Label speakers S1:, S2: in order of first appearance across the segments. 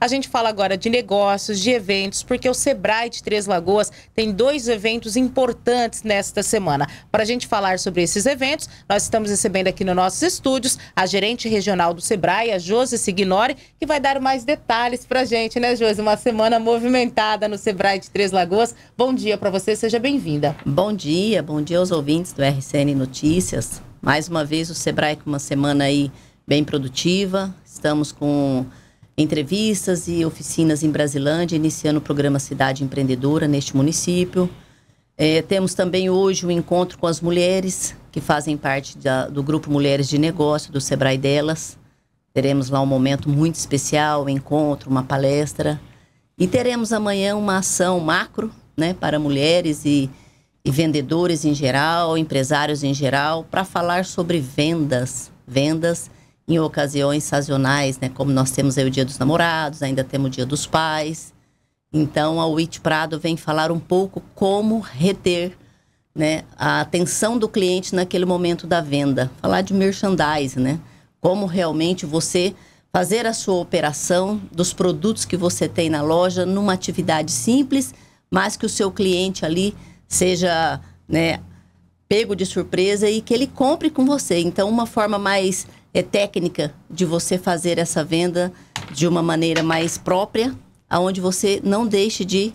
S1: A gente fala agora de negócios, de eventos, porque o Sebrae de Três Lagoas tem dois eventos importantes nesta semana. Para a gente falar sobre esses eventos, nós estamos recebendo aqui nos nossos estúdios a gerente regional do Sebrae, a Josi Signore, que vai dar mais detalhes para a gente, né, Josi? Uma semana movimentada no Sebrae de Três Lagoas. Bom dia para você, seja bem-vinda.
S2: Bom dia, bom dia aos ouvintes do RCN Notícias. Mais uma vez, o Sebrae com uma semana aí bem produtiva. Estamos com entrevistas e oficinas em Brasilândia, iniciando o programa Cidade Empreendedora neste município. É, temos também hoje o um encontro com as mulheres que fazem parte da, do grupo Mulheres de Negócio do Sebrae delas. Teremos lá um momento muito especial, um encontro, uma palestra. E teremos amanhã uma ação macro né, para mulheres e, e vendedores em geral, empresários em geral, para falar sobre vendas, vendas em ocasiões sazonais, né? Como nós temos aí o Dia dos Namorados, ainda temos o Dia dos Pais. Então, a WIT Prado vem falar um pouco como reter né, a atenção do cliente naquele momento da venda. Falar de merchandising, né? Como realmente você fazer a sua operação dos produtos que você tem na loja numa atividade simples, mas que o seu cliente ali seja né, pego de surpresa e que ele compre com você. Então, uma forma mais é, técnica de você fazer essa venda de uma maneira mais própria, aonde você não deixe de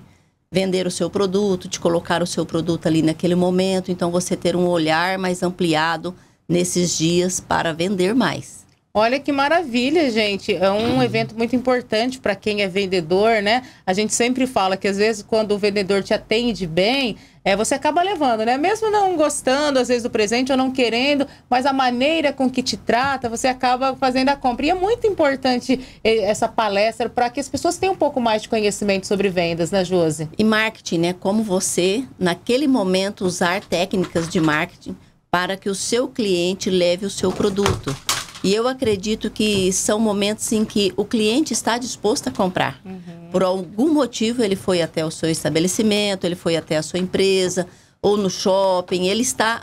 S2: vender o seu produto, de colocar o seu produto ali naquele momento. Então, você ter um olhar mais ampliado nesses dias
S1: para vender mais. Olha que maravilha, gente. É um uhum. evento muito importante para quem é vendedor, né? A gente sempre fala que às vezes quando o vendedor te atende bem, é, você acaba levando, né? Mesmo não gostando, às vezes, do presente ou não querendo, mas a maneira com que te trata, você acaba fazendo a compra. E é muito importante eh, essa palestra para que as pessoas tenham um pouco mais de conhecimento sobre vendas, né, Josi? E marketing, né? Como você,
S2: naquele momento, usar técnicas de marketing para que o seu cliente leve o seu produto. E eu acredito que são momentos em que o cliente está disposto a comprar. Uhum. Por algum motivo, ele foi até o seu estabelecimento, ele foi até a sua empresa ou no shopping, ele está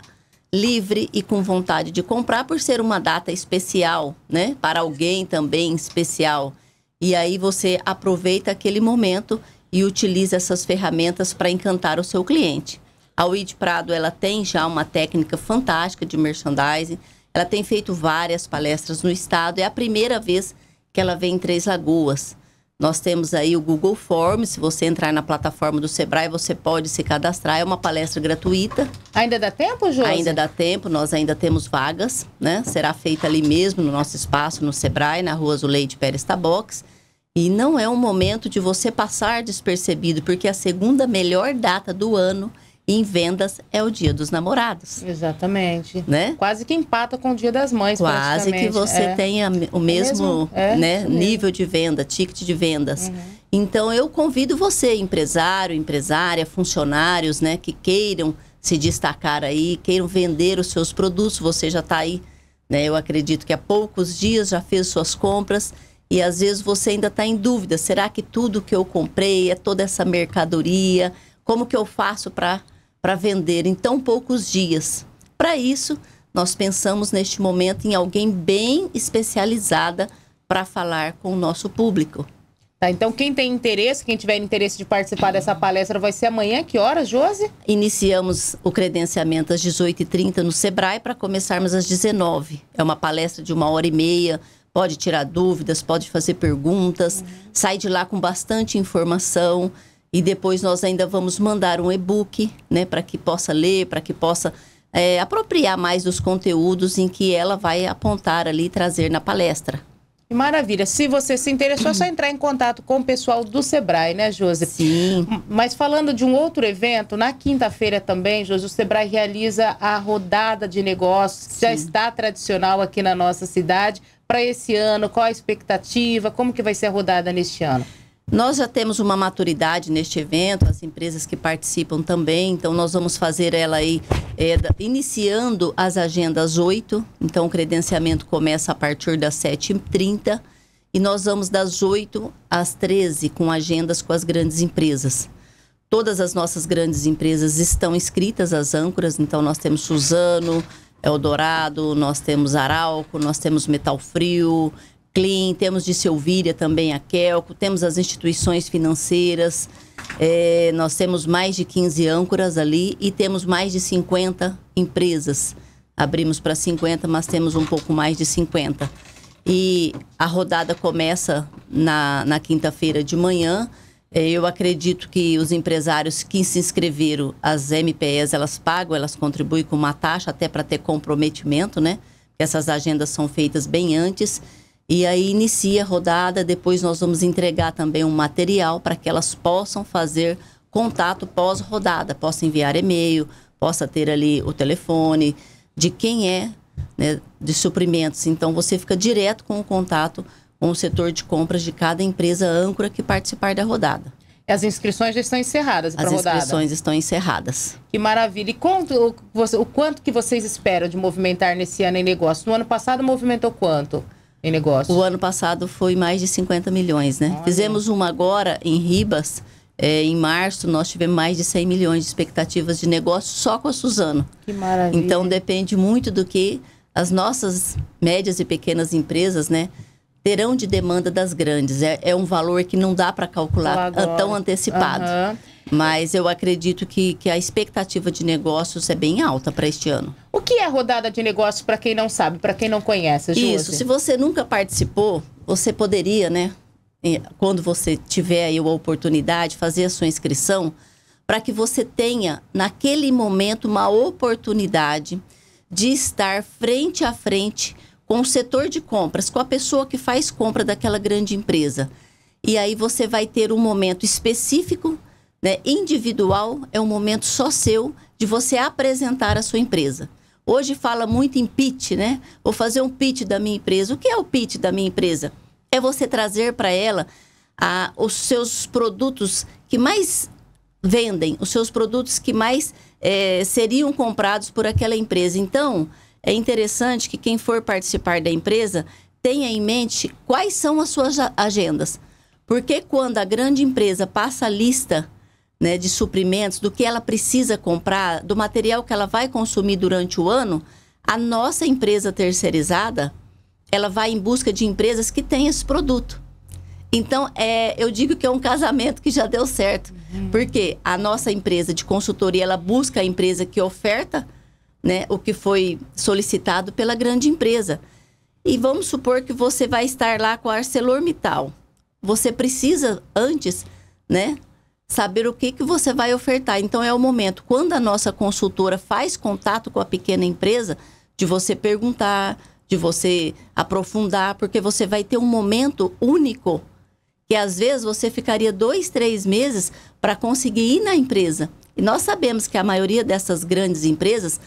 S2: livre e com vontade de comprar por ser uma data especial, né? Para alguém também especial. E aí você aproveita aquele momento e utiliza essas ferramentas para encantar o seu cliente. A Weed Prado ela tem já uma técnica fantástica de merchandising ela tem feito várias palestras no estado, é a primeira vez que ela vem em Três Lagoas. Nós temos aí o Google Form, se você entrar na plataforma do Sebrae, você pode se cadastrar, é uma palestra gratuita. Ainda dá tempo, Josi? Ainda dá tempo, nós ainda temos vagas, né? Será feita ali mesmo, no nosso espaço, no Sebrae, na rua Zuleide Pérez Tabox. E não é um momento de você passar despercebido, porque é a segunda melhor data do ano em vendas é o dia dos namorados. Exatamente. Né? Quase que empata com o dia das
S1: mães. Quase que você é. tenha
S2: o é mesmo, é né, mesmo? Né, é nível de venda, ticket de vendas. Uhum. Então eu convido você, empresário, empresária, funcionários, né, que queiram se destacar aí, queiram vender os seus produtos, você já está aí, né? Eu acredito que há poucos dias já fez suas compras e às vezes você ainda está em dúvida: será que tudo que eu comprei é toda essa mercadoria? Como que eu faço para para vender em tão poucos dias. Para isso, nós pensamos neste momento
S1: em alguém bem especializada para falar com o nosso público. Tá, então quem tem interesse, quem tiver interesse de participar dessa palestra, vai ser amanhã, que horas, Josi?
S2: Iniciamos o credenciamento às 18h30 no Sebrae para começarmos às 19 É uma palestra de uma hora e meia, pode tirar dúvidas, pode fazer perguntas, uhum. sai de lá com bastante informação. E depois nós ainda vamos mandar um e-book, né, para que possa ler, para que possa é, apropriar mais dos conteúdos em que ela vai apontar ali e trazer na palestra.
S1: Maravilha. Se você se interessou, é só entrar em contato com o pessoal do Sebrae, né, Josi? Sim. Mas falando de um outro evento, na quinta-feira também, Josi, o Sebrae realiza a rodada de negócios, que Sim. já está tradicional aqui na nossa cidade. Para esse ano, qual a expectativa? Como que vai ser a rodada neste ano?
S2: Nós já temos uma maturidade neste evento, as empresas que participam também, então nós vamos fazer ela aí, é, iniciando as agendas 8, então o credenciamento começa a partir das 7h30 e nós vamos das 8 às 13 com agendas com as grandes empresas. Todas as nossas grandes empresas estão inscritas às âncoras, então nós temos Suzano, Eldorado, nós temos Arauco, nós temos Metal Frio, Clean, temos de Silvíria também a Kelco, temos as instituições financeiras, é, nós temos mais de 15 âncoras ali e temos mais de 50 empresas. Abrimos para 50, mas temos um pouco mais de 50. E a rodada começa na, na quinta-feira de manhã. Eh, eu acredito que os empresários que se inscreveram, as MPEs, elas pagam, elas contribuem com uma taxa até para ter comprometimento, né? Essas agendas são feitas bem antes. E aí inicia a rodada, depois nós vamos entregar também um material para que elas possam fazer contato pós-rodada, possa enviar e-mail, possa ter ali o telefone de quem é né, de suprimentos. Então você fica direto com o contato com o setor de compras de cada empresa âncora
S1: que participar da rodada. As inscrições já estão encerradas para a rodada. As inscrições estão
S2: encerradas.
S1: Que maravilha. E quanto, o quanto que vocês esperam de movimentar nesse ano em negócio? No ano passado movimentou quanto? em negócio? O ano passado foi mais de 50 milhões, né? Olha. Fizemos
S2: uma agora em Ribas, é, em março, nós tivemos mais de 100 milhões de expectativas de negócio só com a Suzano. Que maravilha. Então depende muito do que as nossas médias e pequenas empresas, né? Terão de demanda das grandes. É, é um valor que não dá para calcular tão antecipado. Uhum. Mas eu acredito que, que a expectativa de negócios é bem alta para este ano.
S1: O que é rodada de negócios para quem não sabe, para quem não conhece? Josi? Isso, se você nunca participou, você poderia, né? Eh, quando
S2: você tiver aí a oportunidade, fazer a sua inscrição para que você tenha, naquele momento, uma oportunidade de estar frente a frente com o setor de compras, com a pessoa que faz compra daquela grande empresa. E aí você vai ter um momento específico né? Individual é um momento só seu de você apresentar a sua empresa. Hoje fala muito em pitch, né? Vou fazer um pitch da minha empresa. O que é o pitch da minha empresa? É você trazer para ela os seus produtos que mais vendem, os seus produtos que mais é, seriam comprados por aquela empresa. Então, é interessante que quem for participar da empresa tenha em mente quais são as suas agendas. Porque quando a grande empresa passa a lista né, de suprimentos, do que ela precisa comprar, do material que ela vai consumir durante o ano, a nossa empresa terceirizada, ela vai em busca de empresas que têm esse produto. Então, é, eu digo que é um casamento que já deu certo. Uhum. Porque a nossa empresa de consultoria, ela busca a empresa que oferta né, o que foi solicitado pela grande empresa. E vamos supor que você vai estar lá com a ArcelorMittal. Você precisa, antes, né, saber o que, que você vai ofertar. Então, é o momento, quando a nossa consultora faz contato com a pequena empresa, de você perguntar, de você aprofundar, porque você vai ter um momento único que às vezes você ficaria dois, três meses para conseguir ir na empresa. E nós sabemos que a maioria dessas grandes empresas,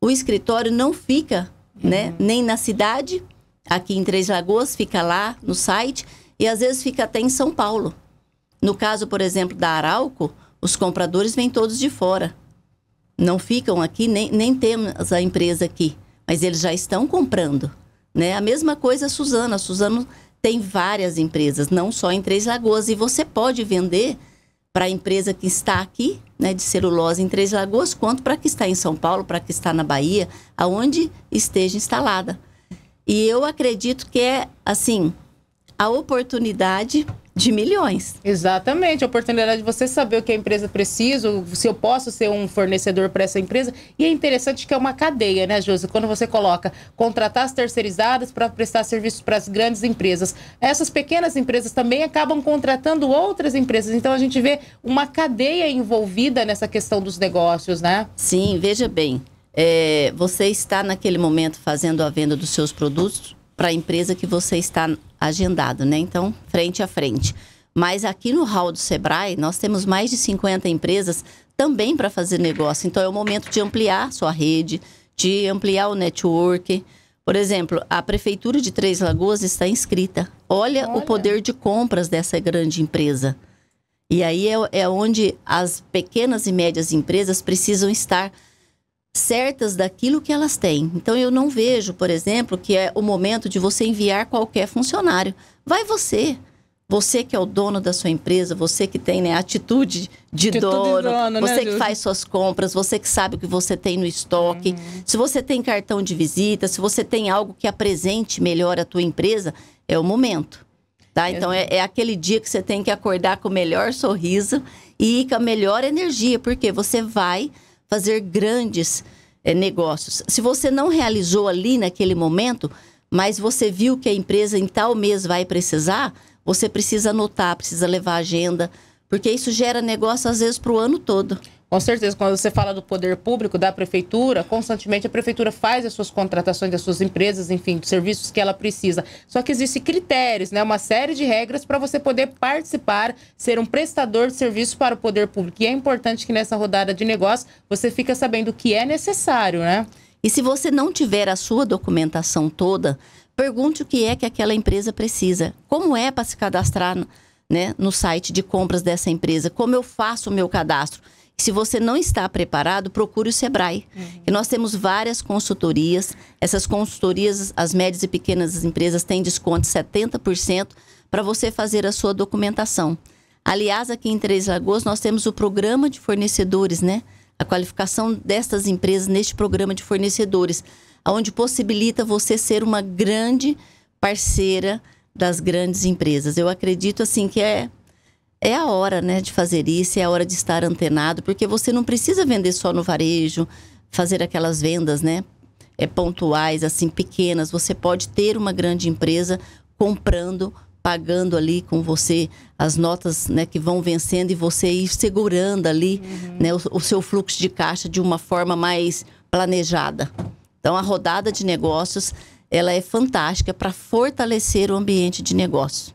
S2: o escritório não fica, uhum. né? Nem na cidade, aqui em Três Lagoas, fica lá no site, e às vezes fica até em São Paulo. No caso, por exemplo, da Arauco, os compradores vêm todos de fora. Não ficam aqui, nem, nem temos a empresa aqui, mas eles já estão comprando. Né? A mesma coisa a Suzano. A Suzano tem várias empresas, não só em Três Lagoas. E você pode vender para a empresa que está aqui, né, de celulose em Três Lagoas, quanto para que está em São Paulo, para que está na Bahia, aonde esteja instalada.
S1: E eu acredito que é, assim, a oportunidade de milhões. Exatamente, a oportunidade de você saber o que a empresa precisa, se eu posso ser um fornecedor para essa empresa. E é interessante que é uma cadeia, né, Josi? Quando você coloca contratar as terceirizadas para prestar serviços para as grandes empresas, essas pequenas empresas também acabam contratando outras empresas. Então a gente vê uma cadeia envolvida nessa questão dos negócios, né?
S2: Sim, veja bem. É, você está naquele momento fazendo a venda dos seus produtos para a empresa que você está agendado, né? Então, frente a frente. Mas aqui no hall do Sebrae, nós temos mais de 50 empresas também para fazer negócio. Então, é o momento de ampliar sua rede, de ampliar o network. Por exemplo, a Prefeitura de Três Lagoas está inscrita. Olha, Olha. o poder de compras dessa grande empresa. E aí é, é onde as pequenas e médias empresas precisam estar certas daquilo que elas têm. Então eu não vejo, por exemplo, que é o momento de você enviar qualquer funcionário. Vai você. Você que é o dono da sua empresa, você que tem né, atitude de atitude dono, dono, né, você né, que faz suas compras, você que sabe o que você tem no estoque, uhum. se você tem cartão de visita, se você tem algo que apresente melhor a tua empresa, é o momento. Tá? Então é, é aquele dia que você tem que acordar com o melhor sorriso e com a melhor energia, porque você vai fazer grandes é, negócios. Se você não realizou ali naquele momento, mas você viu que a empresa em tal mês vai precisar, você precisa anotar, precisa
S1: levar agenda, porque isso gera negócio às vezes para o ano todo. Com certeza, quando você fala do poder público, da prefeitura, constantemente a prefeitura faz as suas contratações, as suas empresas, enfim, dos serviços que ela precisa. Só que existem critérios, né? Uma série de regras para você poder participar, ser um prestador de serviço para o poder público. E é importante que nessa rodada de negócio você fica sabendo o que é necessário, né? E se você não tiver a sua documentação
S2: toda, pergunte o que é que aquela empresa precisa. Como é para se cadastrar né, no site de compras dessa empresa? Como eu faço o meu cadastro? Se você não está preparado, procure o Sebrae. Uhum. E nós temos várias consultorias. Essas consultorias, as médias e pequenas empresas têm desconto de 70% para você fazer a sua documentação. Aliás, aqui em Três Lagoas, nós temos o programa de fornecedores, né? A qualificação destas empresas neste programa de fornecedores, onde possibilita você ser uma grande parceira das grandes empresas. Eu acredito, assim, que é é a hora, né, de fazer isso, é a hora de estar antenado, porque você não precisa vender só no varejo, fazer aquelas vendas, né, é, pontuais, assim, pequenas. Você pode ter uma grande empresa comprando, pagando ali com você as notas, né, que vão vencendo e você ir segurando ali, uhum. né, o, o seu fluxo de caixa de uma forma mais planejada. Então, a rodada de negócios, ela
S1: é fantástica para fortalecer o ambiente de negócio.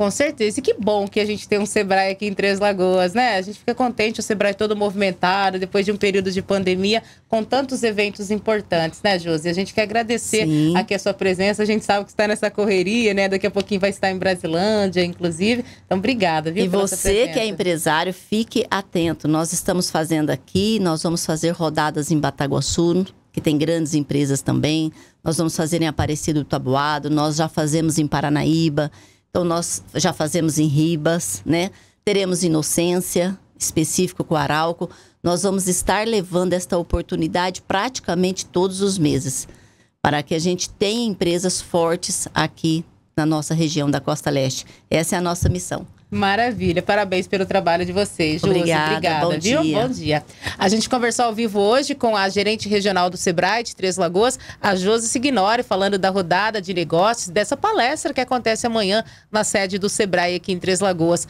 S1: Com certeza. E que bom que a gente tem um Sebrae aqui em Três Lagoas, né? A gente fica contente, o Sebrae todo movimentado, depois de um período de pandemia, com tantos eventos importantes, né, Josi? A gente quer agradecer Sim. aqui a sua presença. A gente sabe que está nessa correria, né? Daqui a pouquinho vai estar em Brasilândia, inclusive. Então, obrigada, viu? E você que é empresário, fique
S2: atento. Nós estamos fazendo aqui, nós vamos fazer rodadas em Bataguaçu, que tem grandes empresas também. Nós vamos fazer em Aparecido do Tabuado, nós já fazemos em Paranaíba. Então, nós já fazemos em Ribas, né? Teremos Inocência, específico com Arauco. Nós vamos estar levando esta oportunidade praticamente todos os meses, para que a gente tenha empresas fortes aqui na nossa região da Costa Leste. Essa é a nossa missão.
S1: Maravilha, parabéns pelo trabalho de vocês, Júlia. Obrigada, obrigada bom viu? Dia. Bom dia. A gente conversou ao vivo hoje com a gerente regional do Sebrae de Três Lagoas, a Josi Signore, falando da rodada de negócios, dessa palestra que acontece amanhã na sede do Sebrae aqui em Três Lagoas.